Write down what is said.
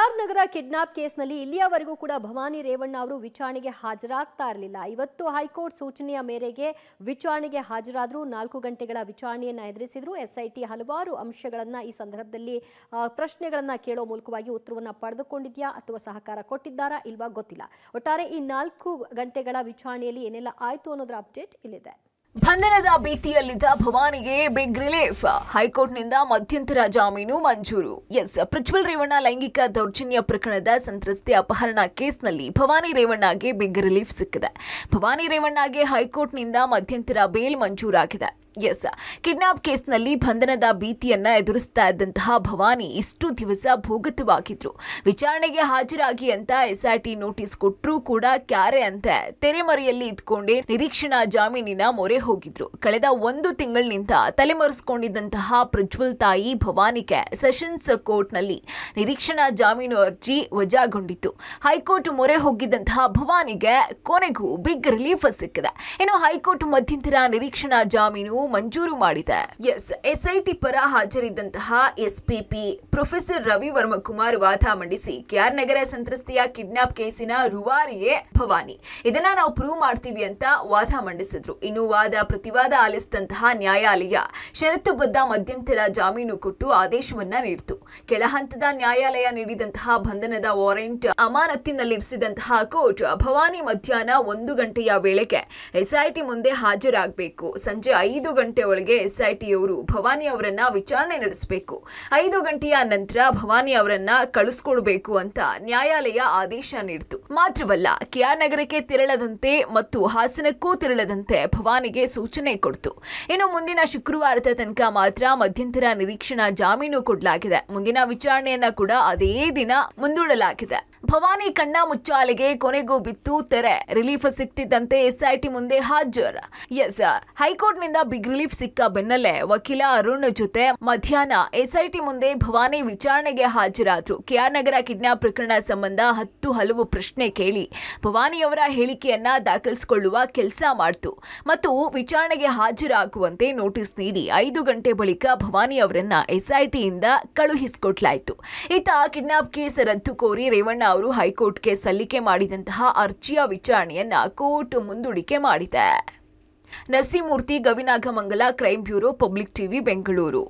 R ನಗರ kidnap ಕೇಸ್ನಲ್ಲಿ ಇಲ್ಲಿಯವರೆಗೂ ಕೂಡ ಭವಾನಿ ರೇವಣ್ಣ ಅವರು ವಿಚಾರಣೆಗೆ ಹಾಜರಾಗ್ತಾ ಇರಲಿಲ್ಲ ಇವತ್ತು ಹೈಕೋರ್ಟ್ ಸೂಚನೆಯ ಮೇರೆಗೆ ವಿಚಾರಣೆಗೆ ಹಾಜರಾದರೂ ನಾಲ್ಕು ಗಂಟೆಗಳ ವಿಚಾರಣೆಯನ್ನು ಎದುರಿಸಿದ್ರು ಎಸ್ಐಟಿ ಹಲವಾರು ಅಂಶಗಳನ್ನು ಈ ಸಂದರ್ಭದಲ್ಲಿ ಪ್ರಶ್ನೆಗಳನ್ನು ಕೇಳೋ ಮೂಲಕವಾಗಿ ಉತ್ತರವನ್ನು ಪಡೆದುಕೊಂಡಿದ್ಯಾ ಅಥವಾ ಸಹಕಾರ ಕೊಟ್ಟಿದ್ದಾರಾ ಇಲ್ವಾ ಗೊತ್ತಿಲ್ಲ ಒಟ್ಟಾರೆ ಈ ನಾಲ್ಕು ಗಂಟೆಗಳ ವಿಚಾರಣೆಯಲ್ಲಿ ಏನೆಲ್ಲ ಆಯಿತು ಅನ್ನೋದರ ಅಪ್ಡೇಟ್ ಇಲ್ಲಿದೆ ಬಂಧನದ ಭೀತಿಯಲ್ಲಿದ್ದ ಭವಾನಿಗೆ ಬಿಗ್ ರಿಲೀಫ್ ಹೈಕೋರ್ಟ್ನಿಂದ ಮಧ್ಯಂತರ ಜಾಮೀನು ಮಂಜೂರು ಎಸ್ ಪ್ರಜ್ವಲ್ ರೇವಣ್ಣ ಲೈಂಗಿಕ ದೌರ್ಜನ್ಯ ಪ್ರಕರಣದ ಸಂತ್ರಸ್ತೆ ಅಪಹರಣ ಕೇಸ್ನಲ್ಲಿ ಭವಾನಿ ರೇವಣ್ಣಗೆ ಬಿಗ್ ರಿಲೀಫ್ ಸಿಕ್ಕಿದೆ ಭವಾನಿ ರೇವಣ್ಣಗೆ ಹೈಕೋರ್ಟ್ನಿಂದ ಮಧ್ಯಂತರ ಬೇಲ್ ಮಂಜೂರಾಗಿದೆ ಎಸ್ ಕಿಡ್ನಾಪ್ ಕೇಸ್ನಲ್ಲಿ ಬಂಧನದ ಭೀತಿಯನ್ನ ಎದುರಿಸ್ತಾ ಇದ್ದಂತಹ ಭವಾನಿ ಇಷ್ಟು ದಿವಸ ಭೂಗತವಾಗಿದ್ರು ವಿಚಾರಣೆಗೆ ಹಾಜರಾಗಿ ಅಂತ ಎಸ್ಐಟಿ ನೋಟಿಸ್ ಕೊಟ್ಟರೂ ಕೂಡ ಕ್ಯಾರೆ ಅಂತ ತೆರೆಮರೆಯಲ್ಲಿ ಇದ್ಕೊಂಡೇ ನಿರೀಕ್ಷಣಾ ಜಾಮೀನಿನ ಮೊರೆ ಹೋಗಿದ್ರು ಕಳೆದ ಒಂದು ತಿಂಗಳಿನಿಂದ ತಲೆಮರೆಸಿಕೊಂಡಿದ್ದಂತಹ ಪ್ರಜ್ವಲ್ ತಾಯಿ ಭವಾನಿಗೆ ಸೆಷನ್ಸ್ ಕೋರ್ಟ್ನಲ್ಲಿ ನಿರೀಕ್ಷಣಾ ಜಾಮೀನು ಅರ್ಜಿ ವಜಾಗೊಂಡಿತ್ತು ಹೈಕೋರ್ಟ್ ಮೊರೆ ಹೋಗಿದ್ದಂತಹ ಭವಾನಿಗೆ ಕೊನೆಗೂ ಬಿಗ್ ರಿಲೀಫ್ ಸಿಕ್ಕಿದೆ ಇನ್ನು ಹೈಕೋರ್ಟ್ ಮಧ್ಯಂತರ ನಿರೀಕ್ಷಣಾ ಜಾಮೀನು ಮಂಜೂರು ಮಾಡಿದೆ ಎಸ್ ಎಸ್ಐಟಿ ಪರ ಹಾಜರಿದ್ದಂತಹ ಎಸ್ಪಿಪಿ ಪ್ರೊಫೆಸರ್ ರವಿ ವರ್ಮಕುಮಾರ್ ವಾದ ಮಂಡಿಸಿ ಕೆಆರ್ ನಗರ ಸಂತ್ರಸ್ತೆಯ ಕಿಡ್ನಾಪ್ ಕೇಸಿನ ರುವಾರಿಯೇ ಭವಾನಿ ಇದನ್ನ ನಾವು ಪ್ರೂವ್ ಮಾಡ್ತೀವಿ ಅಂತ ವಾದ ಮಂಡಿಸಿದ್ರು ಇನ್ನು ವಾದ ಪ್ರತಿವಾದ ಆಲಿಸಿದಂತಹ ನ್ಯಾಯಾಲಯ ಬದ್ಧ ಮಧ್ಯಂತರ ಜಾಮೀನು ಕೊಟ್ಟು ಆದೇಶವನ್ನ ನೀಡಿತು ಕೆಳಹಂತದ ನ್ಯಾಯಾಲಯ ನೀಡಿದಂತಹ ಬಂಧನದ ವಾರೆಂಟ್ ಅಮಾನತ್ತಿನಲ್ಲಿರಿಸಿದಂತಹ ಕೋರ್ಟ್ ಭವಾನಿ ಮಧ್ಯಾಹ್ನ ಒಂದು ಗಂಟೆಯ ವೇಳೆಗೆ ಎಸ್ಐಟಿ ಮುಂದೆ ಹಾಜರಾಗಬೇಕು ಸಂಜೆ ಐದು ಐದು ಗಂಟೆ ಒಳಗೆ ಎಸ್ಐಟಿಯವರು ಭವಾನಿ ಅವರನ್ನ ವಿಚಾರಣೆ ನಡೆಸಬೇಕು ಐದು ಗಂಟೆಯ ನಂತರ ಭವಾನಿ ಅವರನ್ನ ಕಳಿಸ್ಕೊಡ್ಬೇಕು ಅಂತ ನ್ಯಾಯಾಲಯ ಆದೇಶ ನೀಡಿತು ಮಾತ್ರವಲ್ಲ ಕೆಆರ್ ನಗರಕ್ಕೆ ತೆರಳದಂತೆ ಮತ್ತು ಹಾಸನಕ್ಕೂ ತೆರಳದಂತೆ ಭವಾನಿಗೆ ಸೂಚನೆ ಕೊಡ್ತು ಇನ್ನು ಮುಂದಿನ ಶುಕ್ರವಾರದ ತನಕ ಮಾತ್ರ ಮಧ್ಯಂತರ ನಿರೀಕ್ಷಣಾ ಜಾಮೀನು ಕೊಡಲಾಗಿದೆ ಮುಂದಿನ ವಿಚಾರಣೆಯನ್ನ ಕೂಡ ಅದೇ ದಿನ ಮುಂದೂಡಲಾಗಿದೆ ಭವಾನಿ ಕಣ್ಣ ಮುಚ್ಚಾಲೆಗೆ ಕೊನೆಗೂ ಬಿತ್ತು ತೆರೆ ರಿಲೀಫ್ ಸಿಕ್ತಿದ್ದಂತೆ ಎಸ್ಐಟಿ ಮುಂದೆ ಹಾಜರ್ ಎಸ್ ಹೈಕೋರ್ಟ್ನಿಂದ ಬಿ ಬಿಗ್ ರಿಲೀಫ್ ಸಿಕ್ಕ ಬೆನ್ನಲ್ಲೇ ವಕೀಲ ಅರುಣ್ ಜೊತೆ ಮಧ್ಯಾಹ್ನ ಎಸ್ಐಟಿ ಮುಂದೆ ಭವಾನಿ ವಿಚಾರಣೆಗೆ ಹಾಜರಾದರು ಕೆಆರ್ ನಗರ ಕಿಡ್ನಾಪ್ ಪ್ರಕರಣ ಸಂಬಂಧ ಹತ್ತು ಹಲವು ಪ್ರಶ್ನೆ ಕೇಳಿ ಭವಾನಿಯವರ ಹೇಳಿಕೆಯನ್ನ ದಾಖಲಿಸಿಕೊಳ್ಳುವ ಕೆಲಸ ಮಾಡಿತು ಮತ್ತು ವಿಚಾರಣೆಗೆ ಹಾಜರಾಗುವಂತೆ ನೋಟಿಸ್ ನೀಡಿ ಐದು ಗಂಟೆ ಬಳಿಕ ಭವಾನಿ ಅವರನ್ನ ಎಸ್ಐಟಿಯಿಂದ ಕಳುಹಿಸಿಕೊಡ್ಲಾಯಿತು ಇತ್ತ ಕಿಡ್ನಾಪ್ ಕೇಸ್ ರದ್ದು ಕೋರಿ ರೇವಣ್ಣ ಅವರು ಹೈಕೋರ್ಟ್ಗೆ ಸಲ್ಲಿಕೆ ಮಾಡಿದಂತಹ ಅರ್ಜಿಯ ವಿಚಾರಣೆಯನ್ನ ಕೋರ್ಟ್ ಮುಂದೂಡಿಕೆ ಮಾಡಿದೆ Narasimhamurthy Gavinagamangala crime bureau public TV Bengaluru